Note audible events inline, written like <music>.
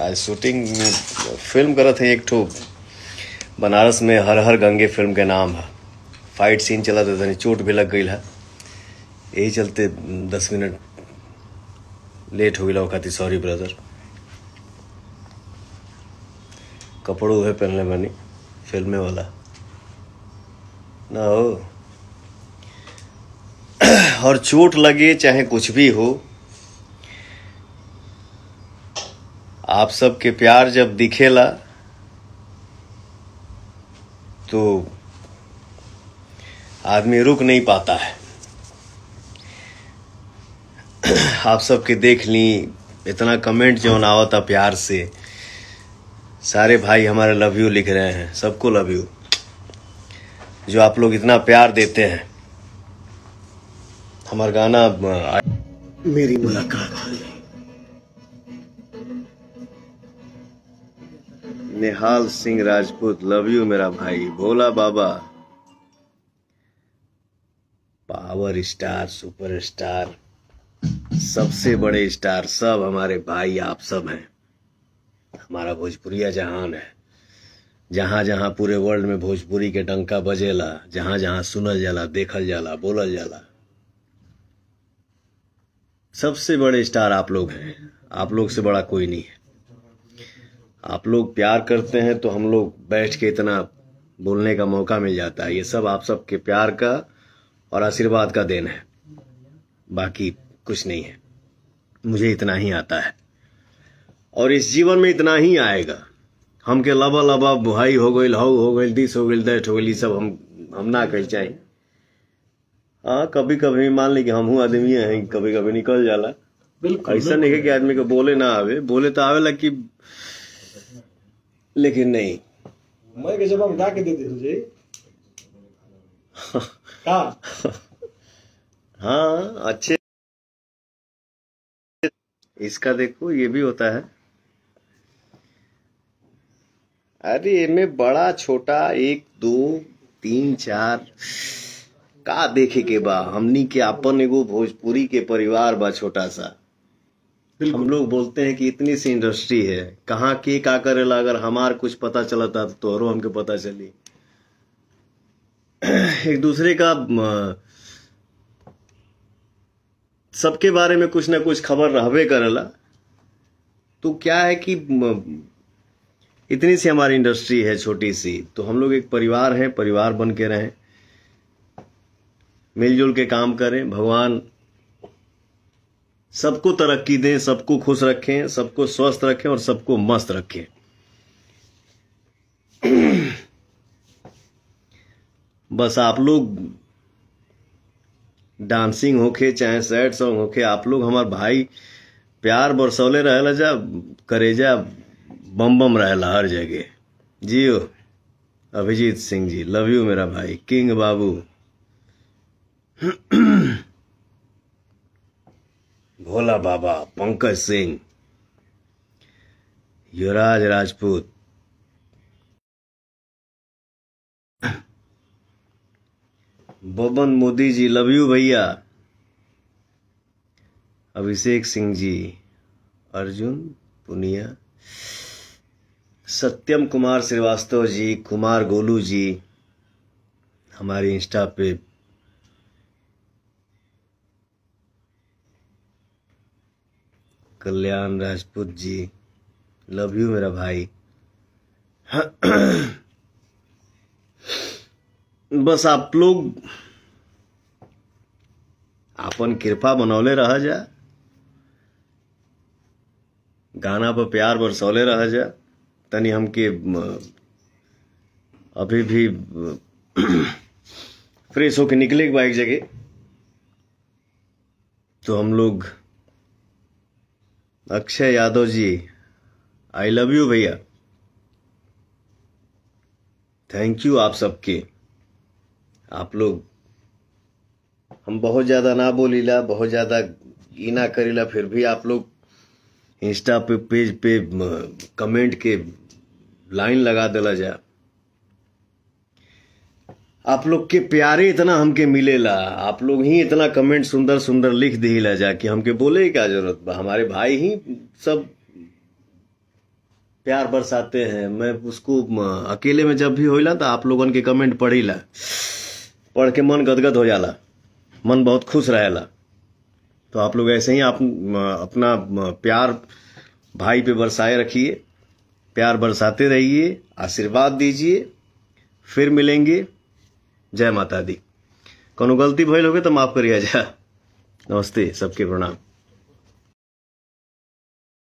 आज शूटिंग में फिल्म करत है एक ठो बनारस में हर हर गंगे फिल्म के नाम है फाइट सीन चला था तनी चोट भी लग गई है यही चलते दस मिनट लेट हो गया खाती सॉरी ब्रदर कपड़ो है पहनने बनी फिल्मे वाला ना हो और चोट लगे चाहे कुछ भी हो आप सबके प्यार जब दिखेला तो आदमी रुक नहीं पाता है आप सबके देख ली इतना कमेंट जो था प्यार से सारे भाई हमारे लव यू लिख रहे हैं सबको लव यू जो आप लोग इतना प्यार देते हैं हमारा गाना मेरी मुलाकात निहाल सिंह राजपूत लव यू मेरा भाई Bhola Baba power star super star सबसे बड़े स्टार सब हमारे भाई आप सब हैं हमारा भोजपुरिया जहान है जहां जहां पूरे वर्ल्ड में भोजपुरी के डंका बजेला जहां जहां सुनल जाला देखल जाला बोलल जाला सबसे बड़े स्टार आप लोग हैं आप लोग से बड़ा कोई नहीं है आप लोग प्यार करते हैं तो हम लोग बैठ के इतना बोलने का मौका मिल जाता है ये सब आप सबके प्यार का और आशीर्वाद का देन है बाकी कुछ नहीं है मुझे इतना ही आता है और इस जीवन में इतना ही आएगा हम के लबा लबा बुहाई हो गई लहू हो गई दिस हो गई दैठ हो गई सब हम हम ना कह चाहे हाँ कभी कभी मान ली कि हम आदमी हैं कभी कभी निकल जाला ऐसा नहीं है कि आदमी को बोले ना आवे बोले तो आवेला की लेकिन नहीं मैं के जवाब उठा के दे दे तुझे का हाँ अच्छे इसका देखो ये भी होता है अरे में बड़ा छोटा एक दो तीन चार का देखे के बा हमनी के अपन एगो भोजपुरी के परिवार बा छोटा सा हम लोग बोलते हैं कि इतनी सी इंडस्ट्री है कहाँ के का करे अगर हमार कुछ पता चला था तो और हमको पता चली एक दूसरे का सबके बारे में कुछ ना कुछ खबर रहे करेला तो क्या है कि इतनी सी हमारी इंडस्ट्री है छोटी सी तो हम लोग एक परिवार हैं परिवार बन के रहें मिलजुल के काम करें भगवान सबको तरक्की दें सबको खुश रखें सबको स्वस्थ रखें और सबको मस्त रखें <clears throat> बस आप लोग डांसिंग होके चाहे सैड सॉन्ग होके आप लोग हमारे भाई प्यार बरसौले रहला जा करेजा बम बम रहे हर जगह जियो अभिजीत सिंह जी लव यू मेरा भाई king Babu <clears throat> Bhola Baba Pankaj Singh Yuvraj Rajput Baban Modi ji love you भैया अभिषेक सिंह जी अर्जुन पुनिया सत्यम कुमार श्रीवास्तव जी कुमार गोलू जी हमारी इंस्टा पे कल्याण राजपूत जी लव यू मेरा भाई बस आप लोग अपन कृपा बनौले रह जा गाना पर प्यार बरसौले रह जा तनी हमके अभी भी <clears throat> फ्रेश होके निकले बा एक जगह तो हम लोग Akshay Yadav ji I love you भैया थैंक यू आप सबके आप लोग हम बहुत ज़्यादा ना बोली ला बहुत ज़्यादा ई ना ला फिर भी आप लोग इंस्टा पे पेज पे कमेंट के लाइन लगा दिला जा आप लोग के प्यारे इतना हमके मिलेला आप लोग ही इतना कमेंट सुंदर सुंदर लिख दिला जाके हमके बोले क्या जरूरत बा हमारे भाई ही सब प्यार बरसाते हैं मैं उसको अकेले में जब भी होइला तो आप लोगों के कमेंट पढ़ी ला पढ़ के मन गदगद हो जाला मन बहुत खुश रहेला तो आप लोग ऐसे ही आप अपना प्यार भाई पे बरसाए रखिए प्यार बरसाते रहिए आशीर्वाद दीजिए फिर मिलेंगे जय माता दी कोनो गलती भैल होगे तो माफ करिया जा नमस्ते सबके प्रणाम